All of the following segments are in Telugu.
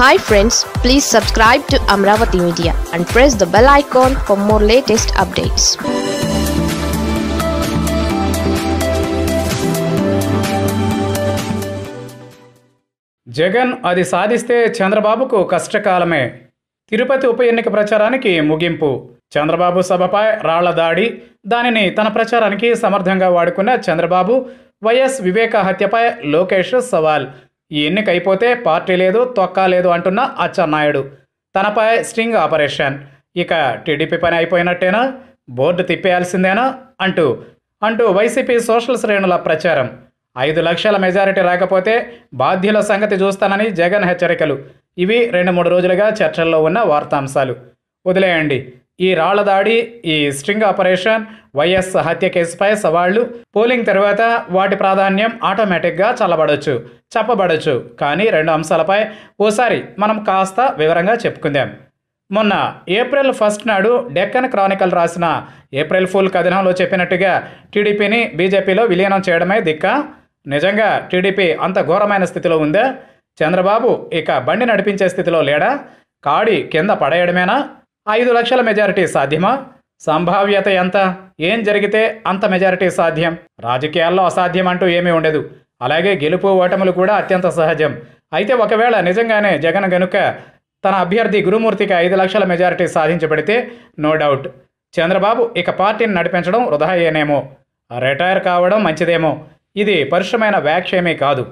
hi friends please subscribe to Amaravati media and press the bell icon for more latest updates Jagan అది సాధిస్తే చంద్రబాబుకు కష్టకాలమే తిరుపతి ఉప ఎన్నిక ప్రచారానికి ముగింపు చంద్రబాబు సభపై రాళ్ల దాడి దానిని తన ప్రచారానికి సమర్థంగా వాడుకున్న చంద్రబాబు వైఎస్ వివేక హత్యపై లోకేష్ సవాల్ ఈ ఎన్నిక అయిపోతే పార్టీ లేదు తొక్క లేదు అంటున్న అచ్చెన్నాయుడు తనపై స్ట్రింగ్ ఆపరేషన్ ఇక టీడీపీ పని అయిపోయినట్టేనా బోర్డు తిప్పేయాల్సిందేనా అంటూ అంటూ వైసీపీ సోషల్ శ్రేణుల ప్రచారం ఐదు లక్షల మెజారిటీ రాకపోతే బాధ్యుల సంగతి చూస్తానని జగన్ హెచ్చరికలు ఇవి రెండు మూడు రోజులుగా చర్చల్లో ఉన్న వార్తాంశాలు వదిలేయండి ఈ రాళ్ల దాడి ఈ స్ట్రింగ్ ఆపరేషన్ వైఎస్ హత్య కేసుపై సవాళ్లు పోలింగ్ తర్వాత వాటి ప్రాధాన్యం ఆటోమేటిక్గా చల్లబడొచ్చు చెప్పబడచ్చు కానీ రెండు అంశాలపై ఓసారి మనం కాస్త వివరంగా చెప్పుకుందాం మొన్న ఏప్రిల్ ఫస్ట్ నాడు డెక్కన్ క్రానికల్ రాసిన ఏప్రిల్ ఫుల్ కథనంలో చెప్పినట్టుగా టీడీపీని బీజేపీలో విలీనం చేయడమే దిక్క నిజంగా టీడీపీ అంత ఘోరమైన స్థితిలో ఉందా చంద్రబాబు ఇక బండి నడిపించే స్థితిలో లేడా కాడి కింద పడేయడమేనా ఐదు లక్షల మెజారిటీ సాధ్యమా సంభావ్యత ఎంత ఏం జరిగితే అంత మెజారిటీ సాధ్యం రాజకీయాల్లో అసాధ్యం అంటూ ఏమీ ఉండదు అలాగే గెలుపు ఓటములు కూడా అత్యంత సహజం అయితే ఒకవేళ నిజంగానే జగన్ గనుక తన అభ్యర్థి గురుమూర్తికి ఐదు లక్షల మెజారిటీ సాధించబడితే నో డౌట్ చంద్రబాబు ఇక పార్టీని నడిపించడం వృధా అయ్యేనేమో రిటైర్ కావడం మంచిదేమో ఇది పరుషమైన వ్యాఖ్యమే కాదు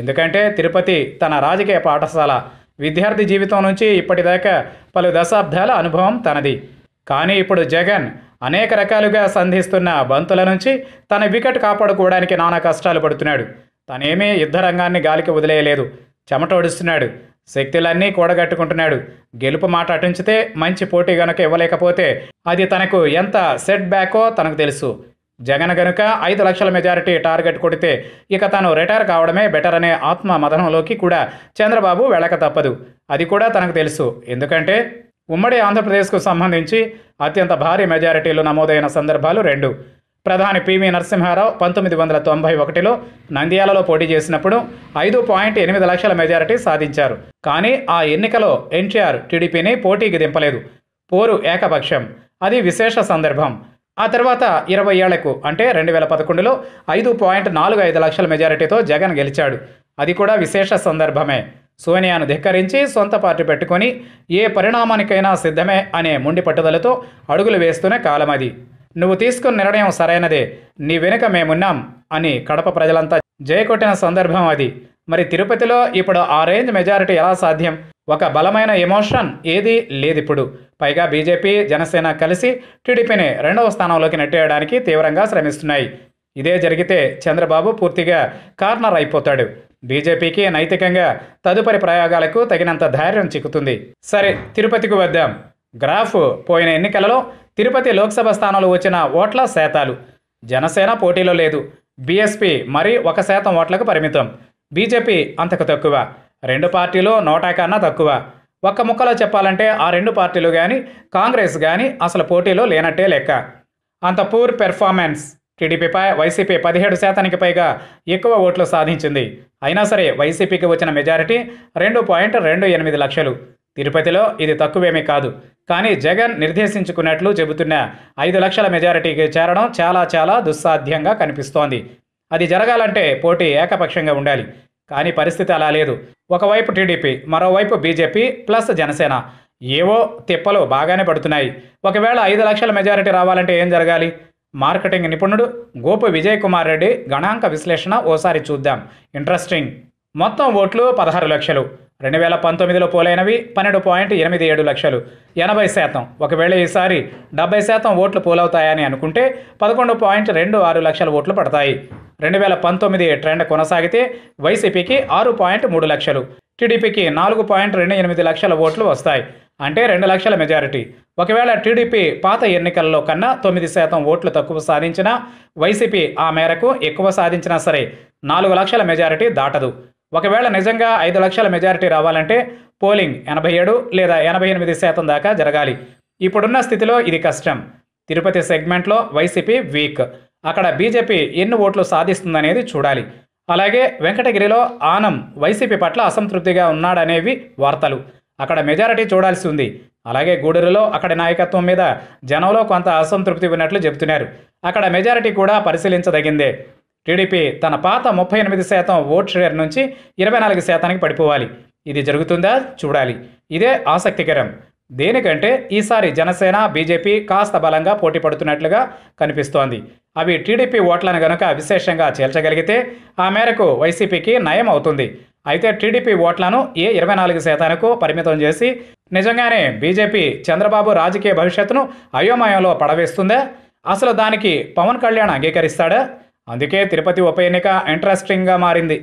ఎందుకంటే తిరుపతి తన రాజకీయ పాఠశాల విద్యార్థి జీవితం నుంచి ఇప్పటిదాకా పలు దశాబ్దాల అనుభవం తనది కానీ ఇప్పుడు జగన్ అనేక రకాలుగా సంధిస్తున్న బంతుల నుంచి తన వికెట్ కాపాడుకోవడానికి నానా కష్టాలు పడుతున్నాడు తనేమీ రంగాన్ని గాలికి వదిలేయలేదు చెమట ఒడుస్తున్నాడు శక్తులన్నీ కూడగట్టుకుంటున్నాడు గెలుపు మాట అటుంచితే మంచి పోటీ గనుక ఇవ్వలేకపోతే అది తనకు ఎంత సెట్ బ్యాకో తనకు తెలుసు జగన్ కనుక ఐదు లక్షల మెజారిటీ టార్గెట్ కొడితే ఇక తాను రిటైర్ కావడమే బెటర్ అనే ఆత్మ మదనంలోకి కూడా చంద్రబాబు వెళ్ళక తప్పదు అది కూడా తనకు తెలుసు ఎందుకంటే ఉమ్మడి ఆంధ్రప్రదేశ్కు సంబంధించి అత్యంత భారీ మెజారిటీలు నమోదైన సందర్భాలు రెండు ప్రధాని పివి నరసింహారావు పంతొమ్మిది వందల తొంభై ఒకటిలో నంద్యాలలో పోటీ చేసినప్పుడు ఐదు పాయింట్ ఎనిమిది లక్షల మెజారిటీ సాధించారు కానీ ఆ ఎన్నికలో ఎన్టీఆర్ టీడీపీని పోటీకి దింపలేదు పోరు ఏకపక్షం అది విశేష సందర్భం ఆ తర్వాత ఇరవై ఏళ్లకు అంటే రెండు వేల పదకొండులో ఐదు పాయింట్ నాలుగు ఐదు లక్షల మెజారిటీతో జగన్ గెలిచాడు అది కూడా విశేష సందర్భమే సోనియాను ధిక్కరించి సొంత పార్టీ పెట్టుకొని ఏ పరిణామానికైనా సిద్ధమే అనే ముండి పట్టుదలతో అడుగులు వేస్తూనే కాలం అది నువ్వు తీసుకున్న నిర్ణయం సరైనదే నీ వెనుక మేమున్నాం అని కడప ప్రజలంతా జయకొట్టిన సందర్భం అది మరి తిరుపతిలో ఇప్పుడు ఆ రేంజ్ మెజారిటీ ఎలా సాధ్యం ఒక బలమైన ఎమోషన్ ఏదీ లేదిప్పుడు పైగా బీజేపీ జనసేన కలిసి టీడీపీని రెండవ స్థానంలోకి నెట్టేయడానికి తీవ్రంగా శ్రమిస్తున్నాయి ఇదే జరిగితే చంద్రబాబు పూర్తిగా కార్నర్ అయిపోతాడు బీజేపీకి నైతికంగా తదుపరి ప్రయోగాలకు తగినంత ధైర్యం చిక్కుతుంది సరే తిరుపతికి వద్దాం గ్రాఫ్ పోయిన ఎన్నికలలో తిరుపతి లోక్సభ స్థానంలో వచ్చిన ఓట్ల శాతాలు జనసేన పోటీలో లేదు బీఎస్పీ మరీ ఒక శాతం ఓట్లకు పరిమితం బీజేపీ అంతకు తక్కువ రెండు పార్టీలు నోటా కన్నా తక్కువ ఒక్క ముక్కలో చెప్పాలంటే ఆ రెండు పార్టీలు కానీ కాంగ్రెస్ కానీ అసలు పోటీలో లేనట్టే లెక్క అంత పూర్ పెర్ఫార్మెన్స్ టీడీపీపై వైసీపీ పదిహేడు శాతానికి పైగా ఎక్కువ ఓట్లు సాధించింది అయినా సరే వైసీపీకి వచ్చిన మెజారిటీ రెండు పాయింట్ రెండు ఎనిమిది లక్షలు తిరుపతిలో ఇది తక్కువేమీ కాదు కానీ జగన్ నిర్దేశించుకున్నట్లు చెబుతున్న ఐదు లక్షల మెజారిటీకి చేరడం చాలా చాలా దుస్సాధ్యంగా కనిపిస్తోంది అది జరగాలంటే పోటీ ఏకపక్షంగా ఉండాలి కానీ పరిస్థితి అలా లేదు ఒకవైపు టీడీపీ మరోవైపు బీజేపీ ప్లస్ జనసేన ఏవో తిప్పలు బాగానే పడుతున్నాయి ఒకవేళ ఐదు లక్షల మెజారిటీ రావాలంటే ఏం జరగాలి మార్కెటింగ్ నిపుణుడు గోపు విజయ్ కుమార్ రెడ్డి గణాంక విశ్లేషణ ఓసారి చూద్దాం ఇంట్రెస్టింగ్ మొత్తం ఓట్లు పదహారు లక్షలు రెండు వేల పంతొమ్మిదిలో పోలైనవి పన్నెండు పాయింట్ ఎనిమిది ఏడు లక్షలు ఎనభై శాతం ఒకవేళ ఈసారి డెబ్బై శాతం ఓట్లు పోలవుతాయని అనుకుంటే పదకొండు పాయింట్ రెండు ఆరు లక్షల ఓట్లు పడతాయి రెండు వేల పంతొమ్మిది ట్రెండ్ కొనసాగితే వైసీపీకి ఆరు పాయింట్ మూడు లక్షలు టీడీపీకి నాలుగు పాయింట్ రెండు ఎనిమిది లక్షల ఓట్లు వస్తాయి అంటే రెండు లక్షల మెజారిటీ ఒకవేళ టీడీపీ పాత ఎన్నికల్లో కన్నా తొమ్మిది శాతం ఓట్లు తక్కువ సాధించినా వైసీపీ ఆ మేరకు ఎక్కువ సాధించినా సరే నాలుగు లక్షల మెజారిటీ దాటదు ఒకవేళ నిజంగా ఐదు లక్షల మెజారిటీ రావాలంటే పోలింగ్ ఎనభై ఏడు లేదా ఎనభై ఎనిమిది శాతం దాకా జరగాలి ఇప్పుడున్న స్థితిలో ఇది కష్టం తిరుపతి సెగ్మెంట్లో వైసీపీ వీక్ అక్కడ బీజేపీ ఎన్ని ఓట్లు సాధిస్తుందనేది చూడాలి అలాగే వెంకటగిరిలో ఆనం వైసీపీ పట్ల అసంతృప్తిగా ఉన్నాడనేవి వార్తలు అక్కడ మెజారిటీ చూడాల్సి ఉంది అలాగే గూడూరులో అక్కడ నాయకత్వం మీద జనంలో కొంత అసంతృప్తి ఉన్నట్లు చెబుతున్నారు అక్కడ మెజారిటీ కూడా పరిశీలించదగిందే టీడీపీ తన పాత ముప్పై ఎనిమిది శాతం ఓట్ షేర్ నుంచి ఇరవై నాలుగు శాతానికి పడిపోవాలి ఇది జరుగుతుందా చూడాలి ఇదే ఆసక్తికరం దేనికంటే ఈసారి జనసేన బీజేపీ కాస్త బలంగా పోటీ పడుతున్నట్లుగా కనిపిస్తోంది అవి టీడీపీ ఓట్లను గనుక విశేషంగా చేర్చగలిగితే ఆ మేరకు వైసీపీకి నయం అవుతుంది అయితే టీడీపీ ఓట్లను ఏ ఇరవై నాలుగు శాతానికి పరిమితం చేసి నిజంగానే బీజేపీ చంద్రబాబు రాజకీయ భవిష్యత్తును అయోమయంలో పడవేస్తుందా అసలు దానికి పవన్ కళ్యాణ్ అంగీకరిస్తాడా అందుకే తిరుపతి ఉప ఎన్నిక ఇంట్రెస్టింగ్గా మారింది